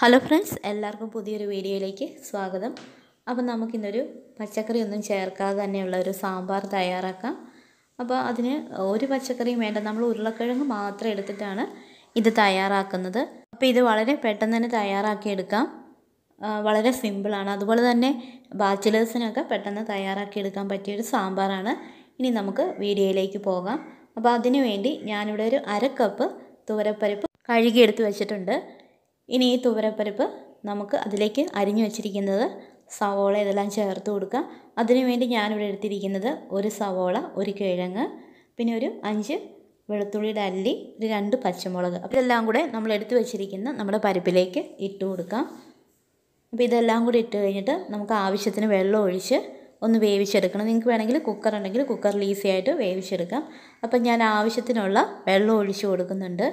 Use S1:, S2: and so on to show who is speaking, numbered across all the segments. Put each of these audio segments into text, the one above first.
S1: hello friends എല്ലാവർക്കും പുതിയൊരു വീഡിയോയിലേക്ക് സ്വാഗതം അപ്പം നമുക്കിന്നൊരു പച്ചക്കറി ഒന്നും ചേർക്കാതെ തന്നെയുള്ള ഒരു സാമ്പാർ തയ്യാറാക്കാം അപ്പോൾ അതിന് ഒരു പച്ചക്കറിയും വേണ്ട നമ്മൾ ഉരുളക്കിഴങ്ങ് മാത്രം എടുത്തിട്ടാണ് ഇത് തയ്യാറാക്കുന്നത് അപ്പോൾ ഇത് വളരെ പെട്ടെന്ന് തന്നെ തയ്യാറാക്കിയെടുക്കാം വളരെ സിമ്പിളാണ് അതുപോലെ തന്നെ ബാച്ചിലേഴ്സിനൊക്കെ പെട്ടെന്ന് തയ്യാറാക്കിയെടുക്കാൻ പറ്റിയൊരു സാമ്പാറാണ് ഇനി നമുക്ക് വീഡിയോയിലേക്ക് പോകാം അപ്പോൾ അതിനു വേണ്ടി ഞാനിവിടെ ഒരു അര കപ്പ് തുവരപ്പരിപ്പ് കഴുകിയെടുത്ത് വെച്ചിട്ടുണ്ട് ഇനി ഈ തുവരപ്പരിപ്പ് നമുക്ക് അതിലേക്ക് അരിഞ്ഞു വെച്ചിരിക്കുന്നത് സവോള ഇതെല്ലാം ചേർത്ത് കൊടുക്കുക അതിനുവേണ്ടി ഞാനിവിടെ എടുത്തിരിക്കുന്നത് ഒരു സവോള ഒരു കിഴങ്ങ് പിന്നെ ഒരു അഞ്ച് വെളുത്തുള്ളിയുടെ അല്ലി ഒരു രണ്ട് പച്ചമുളക് അപ്പോൾ ഇതെല്ലാം കൂടെ നമ്മൾ എടുത്തു വെച്ചിരിക്കുന്ന നമ്മുടെ പരിപ്പിലേക്ക് ഇട്ട് കൊടുക്കാം അപ്പോൾ ഇതെല്ലാം കൂടി ഇട്ട് കഴിഞ്ഞിട്ട് നമുക്ക് ആവശ്യത്തിന് വെള്ളം ഒഴിച്ച് ഒന്ന് വേവിച്ചെടുക്കണം നിങ്ങൾക്ക് വേണമെങ്കിൽ കുക്കർ ഉണ്ടെങ്കിൽ കുക്കറിൽ ഈസി ആയിട്ട് വേവിച്ചെടുക്കാം അപ്പം ഞാൻ ആവശ്യത്തിനുള്ള വെള്ളം ഒഴിച്ച് കൊടുക്കുന്നുണ്ട്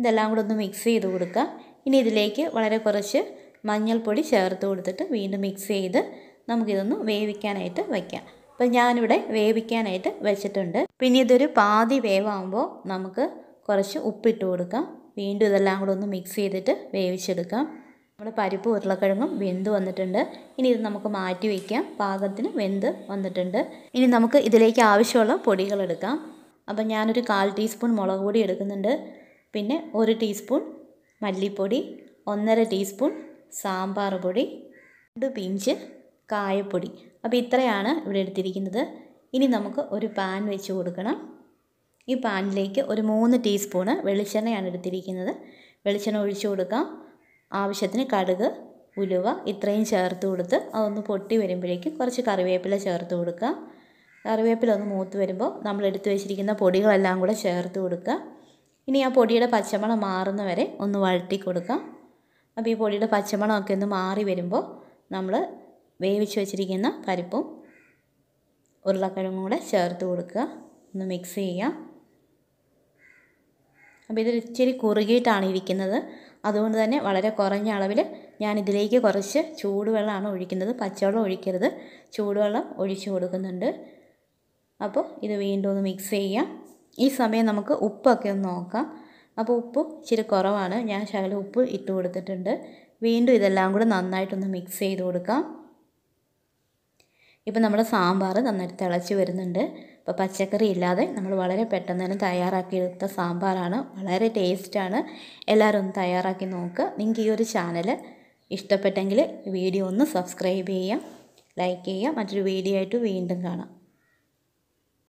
S1: ഇതെല്ലാം കൂടെ ഒന്ന് മിക്സ് ചെയ്ത് കൊടുക്കാം ഇനി ഇതിലേക്ക് വളരെ കുറച്ച് മഞ്ഞൾപ്പൊടി ചേർത്ത് കൊടുത്തിട്ട് വീണ്ടും മിക്സ് ചെയ്ത് നമുക്കിതൊന്ന് വേവിക്കാനായിട്ട് വയ്ക്കാം അപ്പോൾ ഞാനിവിടെ വേവിക്കാനായിട്ട് വെച്ചിട്ടുണ്ട് പിന്നെ ഇതൊരു പാതി വേവാകുമ്പോൾ നമുക്ക് കുറച്ച് ഉപ്പിട്ട് കൊടുക്കാം വീണ്ടും ഇതെല്ലാം കൂടെ ഒന്ന് മിക്സ് ചെയ്തിട്ട് വേവിച്ചെടുക്കാം നമ്മുടെ പരിപ്പ് ഉരുളക്കിഴങ്ങും വെന്ത് വന്നിട്ടുണ്ട് ഇനി ഇത് നമുക്ക് മാറ്റി വയ്ക്കാം പാകത്തിന് വെന്ത് വന്നിട്ടുണ്ട് ഇനി നമുക്ക് ഇതിലേക്ക് ആവശ്യമുള്ള പൊടികൾ എടുക്കാം അപ്പം ഞാനൊരു കാൽ ടീസ്പൂൺ മുളക് പൊടി എടുക്കുന്നുണ്ട് പിന്നെ ഒരു ടീസ്പൂൺ മല്ലിപ്പൊടി ഒന്നര ടീസ്പൂൺ സാമ്പാർ പൊടി രണ്ട് പിഞ്ച് കായപ്പൊടി അപ്പോൾ ഇത്രയാണ് ഇവിടെ എടുത്തിരിക്കുന്നത് ഇനി നമുക്ക് ഒരു പാൻ വെച്ച് കൊടുക്കണം ഈ പാനിലേക്ക് ഒരു മൂന്ന് ടീസ്പൂണ് വെളിച്ചെണ്ണയാണ് എടുത്തിരിക്കുന്നത് വെളിച്ചെണ്ണ ഒഴിച്ചു കൊടുക്കാം ആവശ്യത്തിന് കടുക് ഉലുവ ഇത്രയും ചേർത്ത് കൊടുത്ത് അതൊന്ന് പൊട്ടി വരുമ്പോഴേക്കും കുറച്ച് കറിവേപ്പില ചേർത്ത് കൊടുക്കുക കറിവേപ്പില ഒന്ന് മൂത്ത് വരുമ്പോൾ നമ്മൾ എടുത്തു വെച്ചിരിക്കുന്ന പൊടികളെല്ലാം കൂടെ ചേർത്ത് കൊടുക്കുക ഇനി ആ പൊടിയുടെ പച്ചമണം മാറുന്ന വരെ ഒന്ന് വഴട്ടി കൊടുക്കാം അപ്പോൾ ഈ പൊടിയുടെ പച്ചമണമൊക്കെ ഒന്ന് മാറി വരുമ്പോൾ നമ്മൾ വേവിച്ച് വെച്ചിരിക്കുന്ന പരിപ്പും ഉരുളക്കിഴങ്ങും കൂടെ ചേർത്ത് കൊടുക്കുക ഒന്ന് മിക്സ് ചെയ്യാം അപ്പോൾ ഇത് ഇച്ചിരി കുറുകിയിട്ടാണ് ഇരിക്കുന്നത് അതുകൊണ്ട് തന്നെ വളരെ കുറഞ്ഞ അളവിൽ ഞാൻ ഇതിലേക്ക് കുറച്ച് ചൂടുവെള്ളമാണ് ഒഴിക്കുന്നത് പച്ചവെള്ളം ഒഴിക്കരുത് ചൂടുവെള്ളം ഒഴിച്ചു കൊടുക്കുന്നുണ്ട് അപ്പോൾ ഇത് വീണ്ടും ഒന്ന് മിക്സ് ചെയ്യാം ഈ സമയം നമുക്ക് ഉപ്പൊക്കെ ഒന്ന് നോക്കാം അപ്പോൾ ഉപ്പ് ഇച്ചിരി കുറവാണ് ഞാൻ ശകലം ഉപ്പ് ഇട്ട് കൊടുത്തിട്ടുണ്ട് വീണ്ടും ഇതെല്ലാം കൂടെ നന്നായിട്ടൊന്ന് മിക്സ് ചെയ്ത് കൊടുക്കാം ഇപ്പം നമ്മുടെ സാമ്പാർ നന്നായിട്ട് തിളച്ച് വരുന്നുണ്ട് അപ്പോൾ പച്ചക്കറി ഇല്ലാതെ നമ്മൾ വളരെ പെട്ടെന്ന് തന്നെ തയ്യാറാക്കിയെടുത്ത സാമ്പാറാണ് വളരെ ടേസ്റ്റാണ് എല്ലാവരും ഒന്ന് തയ്യാറാക്കി നോക്കുക നിങ്ങൾക്ക് ഈ ഒരു ചാനൽ ഇഷ്ടപ്പെട്ടെങ്കിൽ വീഡിയോ ഒന്ന് സബ്സ്ക്രൈബ് ചെയ്യാം ലൈക്ക് ചെയ്യുക മറ്റൊരു വീഡിയോ ആയിട്ട് വീണ്ടും കാണാം